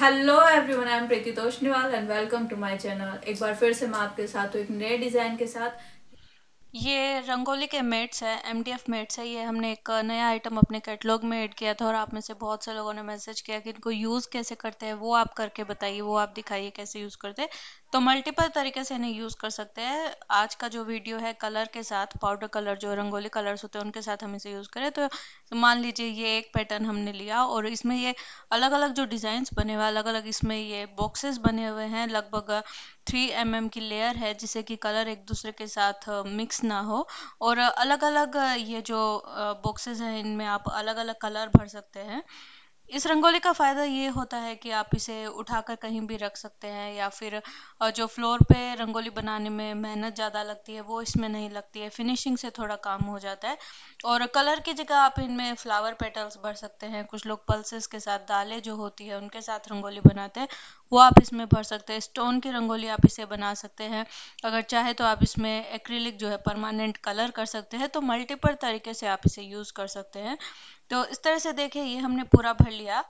hello everyone I am Preeti Toshniwal and welcome to my channel एक बार फिर से मैं आपके साथ हूँ एक नए डिज़ाइन के साथ ये रंगोली के मेट्स है एम डी एफ मेट्स है ये हमने एक नया आइटम अपने कैटलॉग में ऐड किया था और आप में से बहुत से लोगों ने मैसेज किया कि इनको यूज़ कैसे करते हैं वो आप करके बताइए वो आप दिखाइए कैसे यूज़ करते हैं तो मल्टीपल तरीके से इन्हें यूज़ कर सकते हैं आज का जो वीडियो है कलर के साथ पाउडर कलर जो रंगोली कलर्स होते हैं उनके साथ हम इसे यूज़ करें तो मान लीजिए ये एक पैटर्न हमने लिया और इसमें ये अलग अलग जो डिज़ाइंस बने हुए अलग अलग इसमें ये बॉक्सेस बने हुए हैं लगभग थ्री एम mm की लेयर है जिससे कि कलर एक दूसरे के साथ मिक्स uh, ना हो और अलग अलग ये जो बॉक्सेस uh, हैं इनमें आप अलग अलग कलर भर सकते हैं इस रंगोली का फायदा ये होता है कि आप इसे उठाकर कहीं भी रख सकते हैं या फिर जो फ्लोर पे रंगोली बनाने में मेहनत ज़्यादा लगती है वो इसमें नहीं लगती है फिनिशिंग से थोड़ा काम हो जाता है और कलर की जगह आप इनमें फ्लावर पेटल्स भर सकते हैं कुछ लोग पल्सेस के साथ दालें जो होती है उनके साथ रंगोली बनाते हैं वो आप इसमें भर सकते हैं स्टोन की रंगोली आप इसे बना सकते हैं अगर चाहे तो आप इसमें एक्रिलिक जो है परमानेंट कलर कर सकते हैं तो मल्टीपल तरीके से आप इसे यूज़ कर सकते हैं तो इस तरह से देखिए ये हमने पूरा भर लिया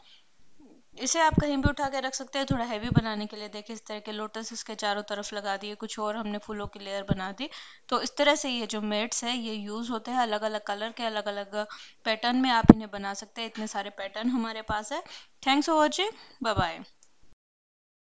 इसे आप कहीं भी उठा के रख सकते हैं थोड़ा हैवी बनाने के लिए देखिए इस तरह के लोटस इसके चारों तरफ लगा दिए कुछ और हमने फूलों की लेयर बना दी तो इस तरह से ये जो मेट्स है ये यूज़ होते हैं अलग अलग कलर के अलग अलग पैटर्न में आप इन्हें बना सकते हैं इतने सारे पैटर्न हमारे पास है थैंक्स फॉर वॉचिंग बाय